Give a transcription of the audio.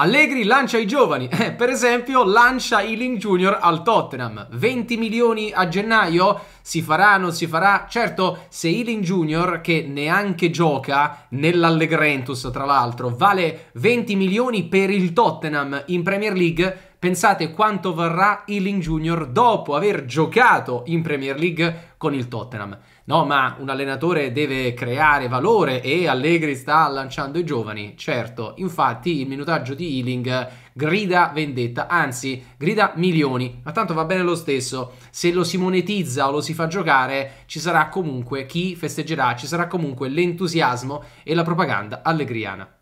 Allegri lancia i giovani, eh, per esempio lancia Ealing Junior al Tottenham, 20 milioni a gennaio, si farà, non si farà, certo se Ealing Junior che neanche gioca nell'Allegrentus tra l'altro vale 20 milioni per il Tottenham in Premier League Pensate quanto varrà Ealing Junior dopo aver giocato in Premier League con il Tottenham. No, ma un allenatore deve creare valore e Allegri sta lanciando i giovani. Certo, infatti il minutaggio di Ealing grida vendetta, anzi grida milioni, ma tanto va bene lo stesso. Se lo si monetizza o lo si fa giocare, ci sarà comunque chi festeggerà, ci sarà comunque l'entusiasmo e la propaganda allegriana.